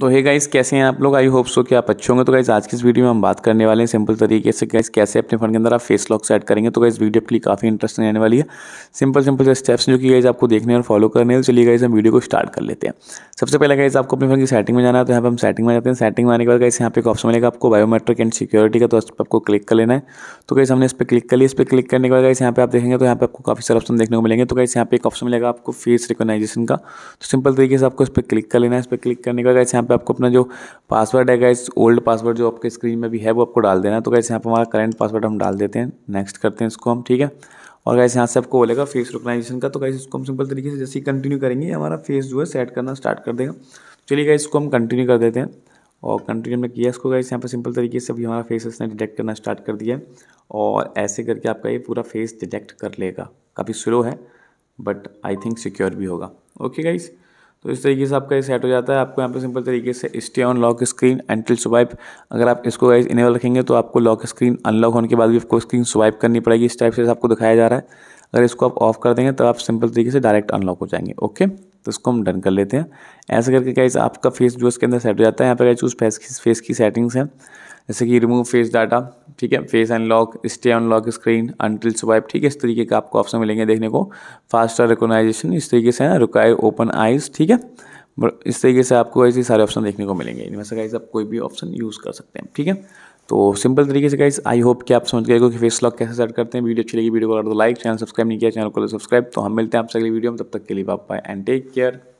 तो hey guys कैसे हैं आप लोग आई होप सो कि आप अच्छे होंगे तो गाइस आज की इस वीडियो में हम बात करने वाले हैं सिंपल तरीके से गाइस कैसे अपने फोन के अंदर आप फेस लॉक सेट करेंगे तो गाइस वीडियो आपके लिए काफ़ी इंटरेस्टिंग रहने वाली है सिंपल सिंपल से स्टेप्स जो कि गाइस आपको देखने और फॉलो करने हैं तो चलिए गाइस हम वीडियो को स्टार्ट कर लेते हैं सबसे पहले गाइस आपको अपने फोन की सेटिंग में जाना है तो यहाँ पर हम सेटिंग में जाते हैं सेटिंग में आने के बाद गाइस यहाँ पे एक ऑप्शन मिलेगा आपको बायोमेट्रिक एंड सिक्योरिटी का तो उस पर आपको क्लिक कर लेना है तो गाइस हमने इस पर क्लिक कर लिया इस पर क्लिक करने के बाद गाइस यहाँ पे आप देखेंगे तो यहाँ पे आपको काफ़ी सारे ऑप्शन देखने को मिलेंगे तो गाइस यहाँ पे एक ऑप्शन मिलेगा आपको फेस रिकोगनाइजेशन का तो सिंपल तरीके से आपको इस पर क्लिक कर लेना है इस पर क्लिक करने के बाद गाइस यहाँ पे आपको अपना जो पासवर्ड है गाइस ओल्ड पासवर्ड जो आपके स्क्रीन में भी है वो आपको डाल देना है तो गाइस यहाँ पे हमारा करंट पासवर्ड हम डाल देते हैं नेक्स्ट करते हैं इसको हम ठीक है और गाइस यहाँ से आपको बोलेगा फेस रिकोगनाइजेशन का तो गाइस इसको हम सिंपल तरीके से जैसे ही कंटिन्यू करेंगे हमारा फेस जो है सेट करना स्टार्ट कर देगा चलिए गाइस इसको हम कंटिन्यू कर देते हैं और कंटिन्यू में किया इसको गाइस यहाँ पर सिंपल तरीके से अभी हमारा फेस इसने डिटेक्ट करना स्टार्ट कर दिया है और ऐसे करके आपका ये पूरा फेस डिटेक्ट कर लेगा काफ़ी स्लो है बट आई थिंक सिक्योर भी होगा ओके गाइज़ तो इस तरीके से आपका ये सेट हो जाता है आपको यहाँ पे सिंपल तरीके से stay on lock screen until swipe अगर आप इसको गाइज इनेबल रखेंगे तो आपको लॉक स्क्रीन अनलॉक होने के बाद भी आपको स्क्रीन स्वाइप करनी पड़ेगी इस टाइप से आपको दिखाया जा रहा है अगर इसको आप ऑफ कर देंगे तो आप सिंपल तरीके से डायरेक्ट अनलॉक हो जाएंगे ओके तो इसको हम डन कर लेते हैं ऐसे करके कैसे आपका फेस जो इसके अंदर सेट हो जाता है यहाँ पर क्या उस फेस की फेस की सेटिंग्स हैं जैसे कि रिमूव फेस डाटा ठीक है face unlock stay unlock screen until swipe ठीक है इस तरीके का आपको ऑप्शन मिलेंगे देखने को फास्ट रिकोनाइजेशन इस तरीके से ना रिक्वायर ओपन आइज ठीक है इस तरीके से आपको ऐसे सारे ऑप्शन देखने को मिलेंगे इनमें से आप कोई भी ऑप्शन यूज़ कर सकते हैं ठीक है तो सिंपल तरीके से गाइस आई होप कि आप समझ गए कि फेस लॉक कैसे सेट करते हैं वीडियो अच्छी लगी वीडियो को तो लाइक चैनल सब्सक्राइब नहीं किया चैनल को सब्सक्राइब तो, तो हम मिलते हैं आपसे अगली वीडियो में तब तक के लिए बाय एंड टेक केयर